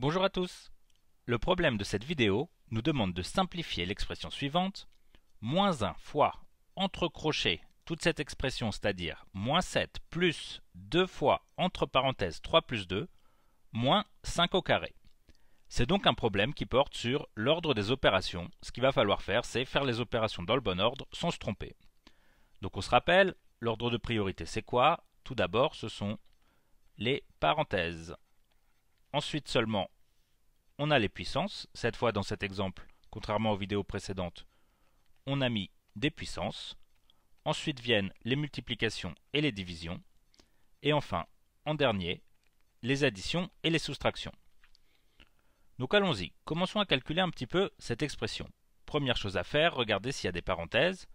Bonjour à tous Le problème de cette vidéo nous demande de simplifier l'expression suivante. Moins 1 fois, entre crochets, toute cette expression, c'est-à-dire moins 7 plus 2 fois, entre parenthèses, 3 plus 2, moins 5 au carré. C'est donc un problème qui porte sur l'ordre des opérations. Ce qu'il va falloir faire, c'est faire les opérations dans le bon ordre sans se tromper. Donc on se rappelle, l'ordre de priorité c'est quoi Tout d'abord, ce sont les parenthèses. Ensuite seulement, on a les puissances. Cette fois, dans cet exemple, contrairement aux vidéos précédentes, on a mis des puissances. Ensuite viennent les multiplications et les divisions. Et enfin, en dernier, les additions et les soustractions. Donc allons-y, commençons à calculer un petit peu cette expression. Première chose à faire, regardez s'il y a des parenthèses.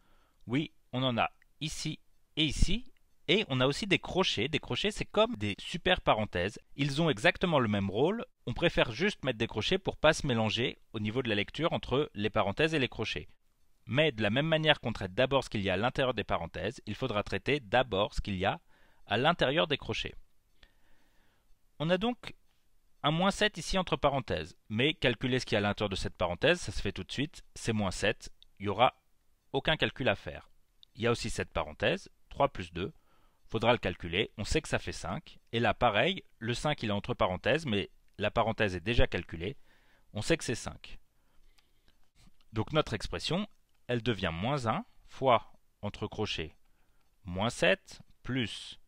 Oui, on en a ici et ici, et on a aussi des crochets. Des crochets, c'est comme des super parenthèses. Ils ont exactement le même rôle. On préfère juste mettre des crochets pour pas se mélanger au niveau de la lecture entre les parenthèses et les crochets. Mais de la même manière qu'on traite d'abord ce qu'il y a à l'intérieur des parenthèses, il faudra traiter d'abord ce qu'il y a à l'intérieur des crochets. On a donc un moins 7 ici entre parenthèses, mais calculer ce qu'il y a à l'intérieur de cette parenthèse, ça se fait tout de suite, c'est moins 7, il n'y aura aucun calcul à faire. Il y a aussi cette parenthèse, 3 plus 2, faudra le calculer, on sait que ça fait 5, et là pareil, le 5 il est entre parenthèses, mais la parenthèse est déjà calculée, on sait que c'est 5. Donc notre expression, elle devient moins 1 fois, entre crochets, moins 7, plus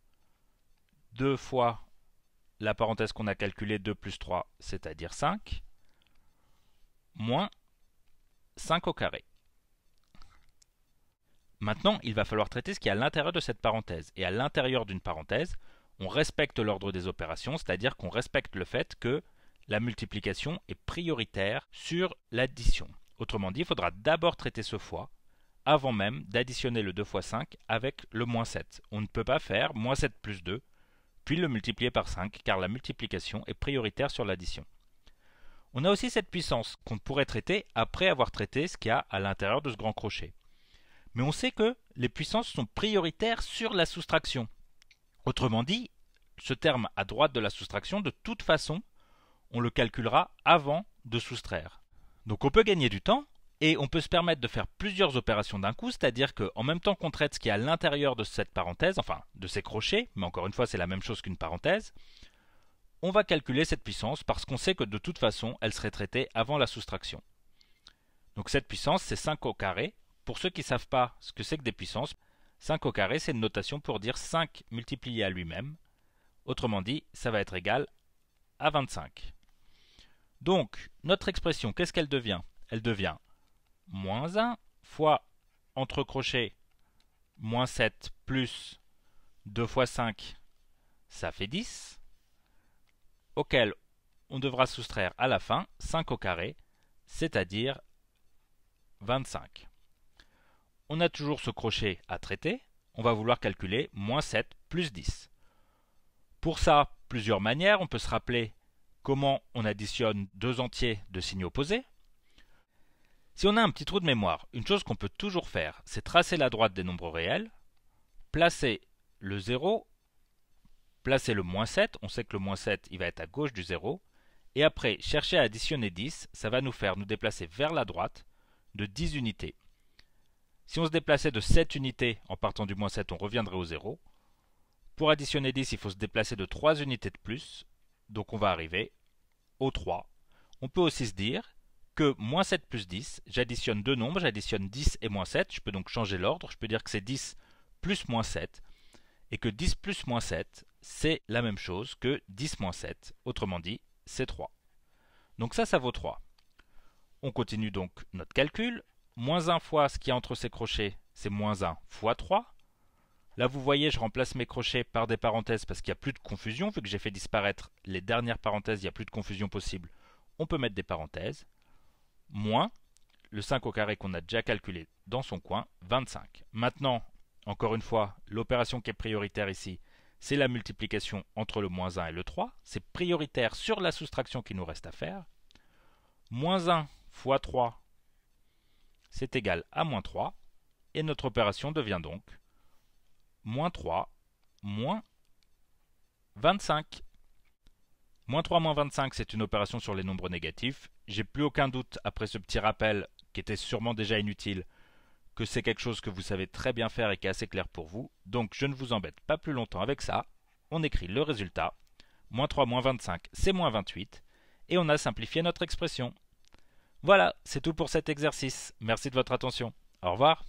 2 fois la parenthèse qu'on a calculée, 2 plus 3, c'est-à-dire 5, moins 5 au carré. Maintenant, il va falloir traiter ce qui est à l'intérieur de cette parenthèse. Et à l'intérieur d'une parenthèse, on respecte l'ordre des opérations, c'est-à-dire qu'on respecte le fait que la multiplication est prioritaire sur l'addition. Autrement dit, il faudra d'abord traiter ce fois avant même d'additionner le 2 fois 5 avec le moins 7. On ne peut pas faire moins 7 plus 2, puis le multiplier par 5, car la multiplication est prioritaire sur l'addition. On a aussi cette puissance qu'on pourrait traiter après avoir traité ce qu'il y a à l'intérieur de ce grand crochet mais on sait que les puissances sont prioritaires sur la soustraction. Autrement dit, ce terme à droite de la soustraction, de toute façon, on le calculera avant de soustraire. Donc on peut gagner du temps et on peut se permettre de faire plusieurs opérations d'un coup, c'est-à-dire qu'en même temps qu'on traite ce qui est à l'intérieur de cette parenthèse, enfin de ces crochets, mais encore une fois c'est la même chose qu'une parenthèse, on va calculer cette puissance parce qu'on sait que de toute façon elle serait traitée avant la soustraction. Donc cette puissance c'est 5 au carré pour ceux qui ne savent pas ce que c'est que des puissances, 5 au carré, c'est une notation pour dire 5 multiplié à lui-même. Autrement dit, ça va être égal à 25. Donc, notre expression, qu'est-ce qu'elle devient Elle devient moins 1 fois, entre crochets, moins 7 plus 2 fois 5, ça fait 10, auquel on devra soustraire à la fin 5 au carré, c'est-à-dire 25. On a toujours ce crochet à traiter. On va vouloir calculer moins 7 plus 10. Pour ça, plusieurs manières. On peut se rappeler comment on additionne deux entiers de signes opposés. Si on a un petit trou de mémoire, une chose qu'on peut toujours faire, c'est tracer la droite des nombres réels, placer le 0, placer le moins 7, on sait que le moins 7 il va être à gauche du 0, et après chercher à additionner 10, ça va nous faire nous déplacer vers la droite de 10 unités. Si on se déplaçait de 7 unités en partant du moins 7, on reviendrait au 0. Pour additionner 10, il faut se déplacer de 3 unités de plus, donc on va arriver au 3. On peut aussi se dire que moins 7 plus 10, j'additionne deux nombres, j'additionne 10 et moins 7, je peux donc changer l'ordre, je peux dire que c'est 10 plus moins 7, et que 10 plus moins 7, c'est la même chose que 10 moins 7, autrement dit, c'est 3. Donc ça, ça vaut 3. On continue donc notre calcul, moins 1 fois ce qu'il y a entre ces crochets, c'est moins 1 fois 3. Là, vous voyez, je remplace mes crochets par des parenthèses parce qu'il n'y a plus de confusion. Vu que j'ai fait disparaître les dernières parenthèses, il n'y a plus de confusion possible. On peut mettre des parenthèses. Moins le 5 au carré qu'on a déjà calculé dans son coin, 25. Maintenant, encore une fois, l'opération qui est prioritaire ici, c'est la multiplication entre le moins 1 et le 3. C'est prioritaire sur la soustraction qu'il nous reste à faire. Moins 1 fois 3, c'est égal à moins 3, et notre opération devient donc moins 3, moins 25. Moins 3, moins 25, c'est une opération sur les nombres négatifs. J'ai plus aucun doute, après ce petit rappel, qui était sûrement déjà inutile, que c'est quelque chose que vous savez très bien faire et qui est assez clair pour vous. Donc je ne vous embête pas plus longtemps avec ça. On écrit le résultat. Moins 3, moins 25, c'est moins 28. Et on a simplifié notre expression. Voilà, c'est tout pour cet exercice. Merci de votre attention. Au revoir.